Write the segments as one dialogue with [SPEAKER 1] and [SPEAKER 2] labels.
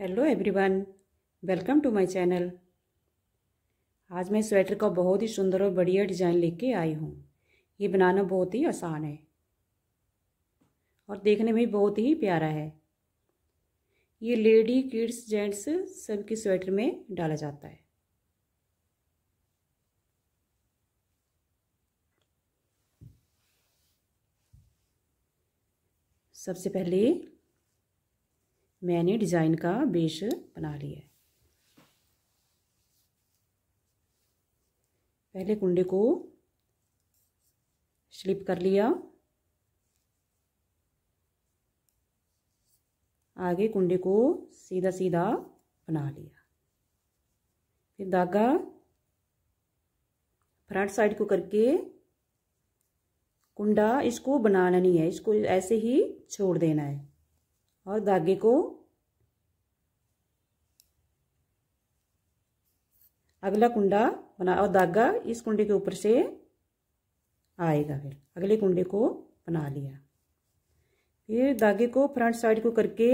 [SPEAKER 1] hello everyone welcome to my channel आज मैं sweater का बहुत ही सुंदर और बढ़िया डिज़ाइन लेके आई हूँ ये बनाना बहुत ही आसान है और देखने में बहुत ही प्यारा है ये लेडी किड्स जेंट्स सबके स्वेटर में डाला जाता है सबसे पहले मैंने डिज़ाइन का बेस बना लिया पहले कुंडे को स्लिप कर लिया आगे कुंडे को सीधा सीधा बना लिया फिर धागा फ्रंट साइड को करके कुंडा इसको बनाना नहीं है इसको ऐसे ही छोड़ देना है और धागे को अगला कुंडा बना और धागा इस कुंडे के ऊपर से आएगा फिर अगले कुंडे को बना लिया फिर धागे को फ्रंट साइड को करके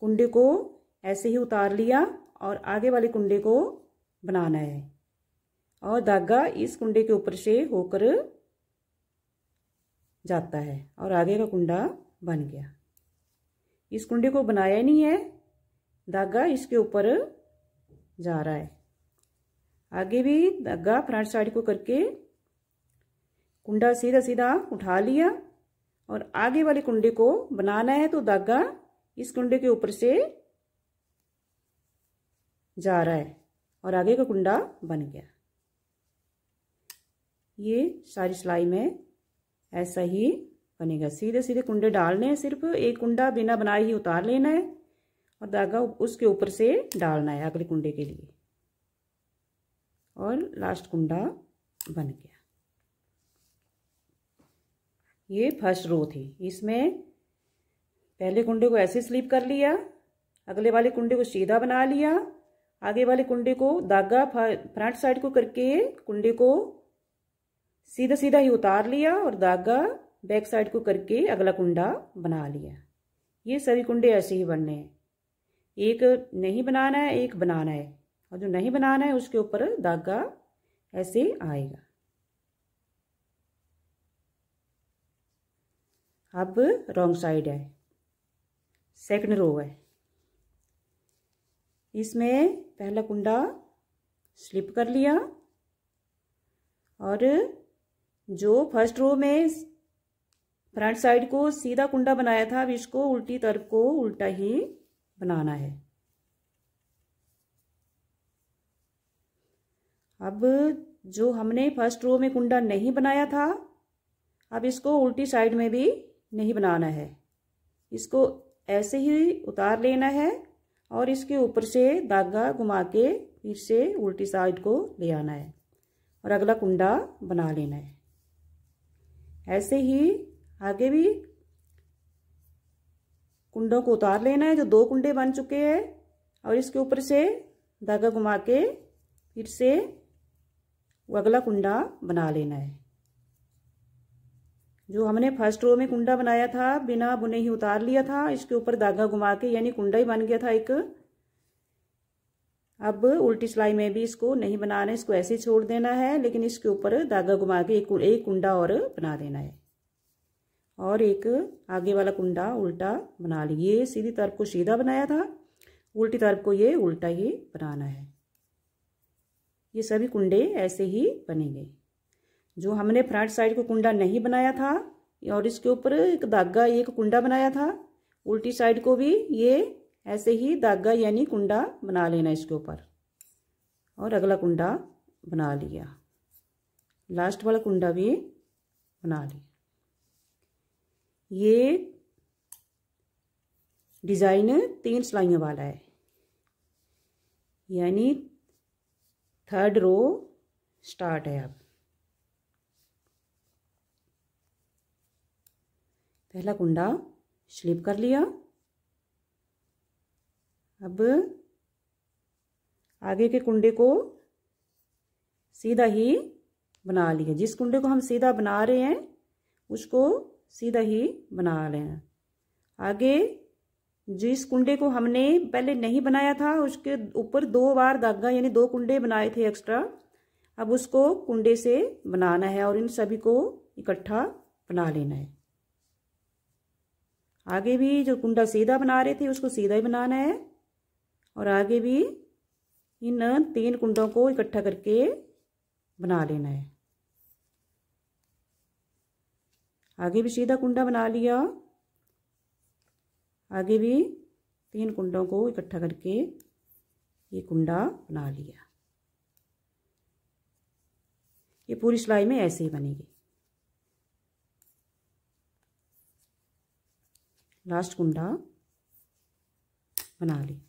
[SPEAKER 1] कुंडे को ऐसे ही उतार लिया और आगे वाले कुंडे को बनाना है और धागा इस कुंडे के ऊपर से होकर जाता है और आगे का कुंडा बन गया इस कुंडे को बनाया नहीं है धागा इसके ऊपर जा रहा है आगे भी धागा फ्रंट साइड को करके कुंडा सीधा सीधा उठा लिया और आगे वाले कुंडे को बनाना है तो धागा इस कुंडे के ऊपर से जा रहा है और आगे का कुंडा बन गया ये सारी सिलाई में ऐसा ही बनेगा सीधे सीधे कुंडे डालने हैं सिर्फ एक कुंडा बिना बनाए ही उतार लेना है और धागा उसके ऊपर से डालना है अगले कुंडे के लिए और लास्ट कुंडा बन गया ये फर्स्ट रो थी इसमें पहले कुंडे को ऐसे स्लीप कर लिया अगले वाले कुंडे को सीधा बना लिया आगे वाले कुंडे को धागा फ्रंट साइड को करके कुंडे को सीधा सीधा ही उतार लिया और धागा बैक साइड को करके अगला कुंडा बना लिया ये सभी कुंडे ऐसे ही बनने हैं एक नहीं बनाना है एक बनाना है और जो नहीं बनाना है उसके ऊपर धागा ऐसे आएगा अब रॉन्ग साइड है सेकंड रो है इसमें पहला कुंडा स्लिप कर लिया और जो फर्स्ट रो में फ्रंट साइड को सीधा कुंडा बनाया था अब इसको उल्टी तरफ को उल्टा ही बनाना है अब जो हमने फर्स्ट रो में कुंडा नहीं बनाया था अब इसको उल्टी साइड में भी नहीं बनाना है इसको ऐसे ही उतार लेना है और इसके ऊपर से धागा घुमा के फिर से उल्टी साइड को ले आना है और अगला कुंडा बना लेना है ऐसे ही आगे भी कुंडों को उतार लेना है जो दो कुंडे बन चुके हैं और इसके ऊपर से धागा घुमा के फिर से वो अगला कुंडा बना लेना है जो हमने फर्स्ट रो में कुंडा बनाया था बिना बुने ही उतार लिया था इसके ऊपर धागा घुमा के यानी कुंडा ही बन गया था एक अब उल्टी सिलाई में भी इसको नहीं बनाना है इसको ऐसे ही छोड़ देना है लेकिन इसके ऊपर धागा घुमा के एक कुंडा और बना देना है और एक आगे वाला कुंडा उल्टा बना ली ये सीधी तरफ को सीधा बनाया था उल्टी तरफ को ये उल्टा ही बनाना है ये सभी कुंडे ऐसे ही बनेंगे जो हमने फ्रंट साइड को कुंडा नहीं बनाया था और इसके ऊपर एक धागा एक कुंडा बनाया था उल्टी साइड को भी ये ऐसे ही धागा यानी कुंडा बना लेना इसके ऊपर और अगला कुंडा बना लिया लास्ट वाला कुंडा भी बना लिया ये डिज़ाइन तीन सिलाइयों वाला है यानी थर्ड रो स्टार्ट है अब पहला कुंडा स्लिप कर लिया अब आगे के कुंडे को सीधा ही बना लिया जिस कुंडे को हम सीधा बना रहे हैं उसको सीधा ही बना लेना आगे जिस कुंडे को हमने पहले नहीं बनाया था उसके ऊपर दो बार धागा यानी दो कुंडे बनाए थे एक्स्ट्रा अब उसको कुंडे से बनाना है और इन सभी को इकट्ठा बना लेना है आगे भी जो कुंडा सीधा बना रहे थे उसको सीधा ही बनाना है और आगे भी इन तीन कुंडों को इकट्ठा करके बना लेना है आगे भी सीधा कुंडा बना लिया आगे भी तीन कुंडों को इकट्ठा करके ये कुंडा बना लिया ये पूरी सिलाई में ऐसे ही बनेगी लास्ट कुंडा बना ली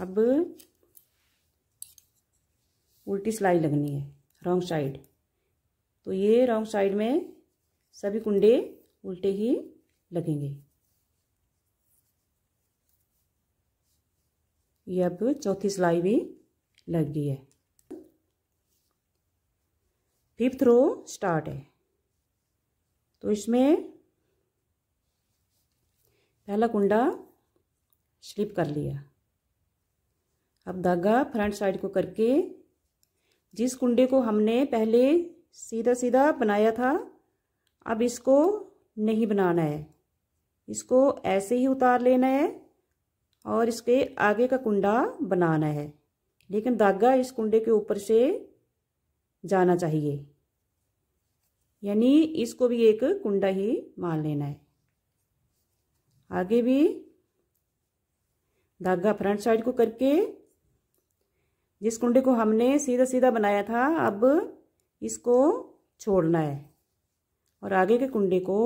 [SPEAKER 1] अब उल्टी सिलाई लगनी है रॉन्ग साइड तो ये रॉन्ग साइड में सभी कुंडे उल्टे ही लगेंगे ये अब चौथी सिलाई भी लग गई है फिफ्थ रो स्टार्ट है तो इसमें पहला कुंडा स्लिप कर लिया अब धागा फ्रंट साइड को करके जिस कुंडे को हमने पहले सीधा सीधा बनाया था अब इसको नहीं बनाना है इसको ऐसे ही उतार लेना है और इसके आगे का कुंडा बनाना है लेकिन धागा इस कुंडे के ऊपर से जाना चाहिए यानी इसको भी एक कुंडा ही मान लेना है आगे भी धागा फ्रंट साइड को करके जिस कुंडे को हमने सीधा सीधा बनाया था अब इसको छोड़ना है और आगे के कुंडे को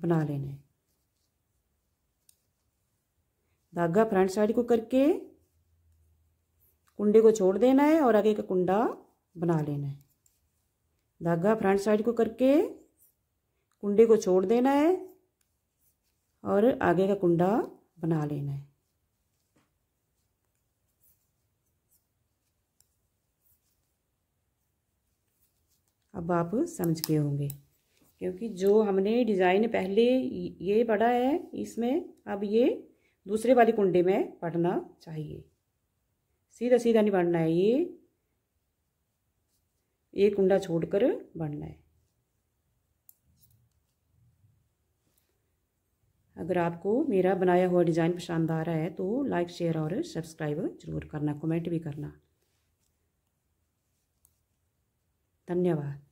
[SPEAKER 1] बना लेना है धागा फ्रंट साइड को करके कुंडे को छोड़ देना है और आगे का कुंडा बना लेना है धागा फ्रंट साइड को करके कुंडे को छोड़ देना है और आगे का कुंडा बना लेना है अब आप समझ गए होंगे क्योंकि जो हमने डिज़ाइन पहले ये पढ़ा है इसमें अब ये दूसरे वाली कुंडे में पढ़ना चाहिए सीधा सीधा नहीं बढ़ना है ये ये कुंडा छोड़कर बढ़ना है अगर आपको मेरा बनाया हुआ डिज़ाइन पसंद आ रहा है तो लाइक शेयर और सब्सक्राइब जरूर करना कमेंट भी करना धन्यवाद